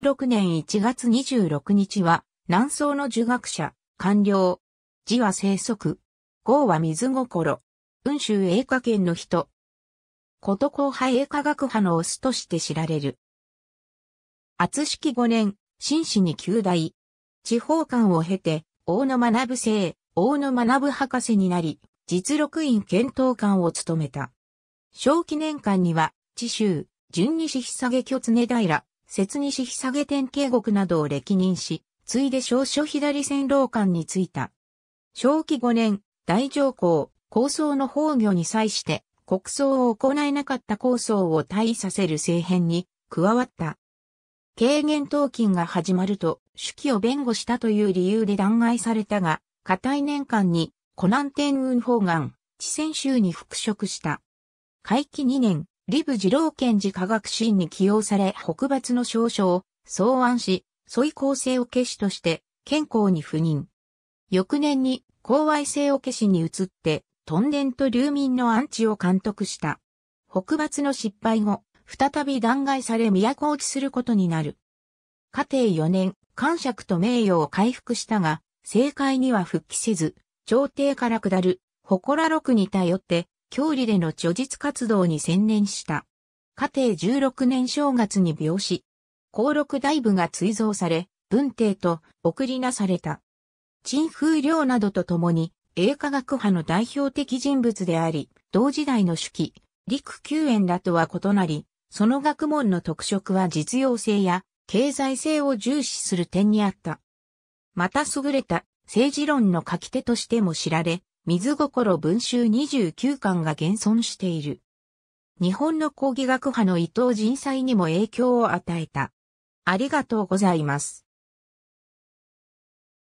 6年1月26日は、南宋の儒学者、官僚。字は生息。号は水心。雲州英華圏の人。こと後派英科学派のオスとして知られる。厚式5年、真摯に旧大。地方官を経て、大野学部生、大野学部博士になり、実録院検討官を務めた。小記念館には、知州、順西久下巨常平、摂西久下天渓国などを歴任し、ついで少々左線老館に就いた。正規5年、大上皇、構想の崩御に際して、国葬を行えなかった構想を退位させる政変に加わった。軽減闘金が始まると、手記を弁護したという理由で弾劾されたが、固い年間に、湖南天雲方眼、地泉州に復職した。会期2年、リブ二郎検事科学審に起用され北伐の少将を草案し、ソイ公性を消しとして、健康に赴任。翌年に、公愛性を消しに移って、トンデンと流民の安置を監督した。北伐の失敗後、再び弾劾され都落ちすることになる。家庭4年、感触と名誉を回復したが、政界には復帰せず、朝廷から下る、ら六に頼って、郷里での著述活動に専念した。家庭16年正月に病死。高禄大部が追贈され、文帝と送りなされた。陳風良などと共に、英科学派の代表的人物であり、同時代の手記、陸救援らとは異なり、その学問の特色は実用性や経済性を重視する点にあった。また優れた政治論の書き手としても知られ、水心文集29巻が現存している。日本の講義学派の伊藤人才にも影響を与えた。ありがとうございます。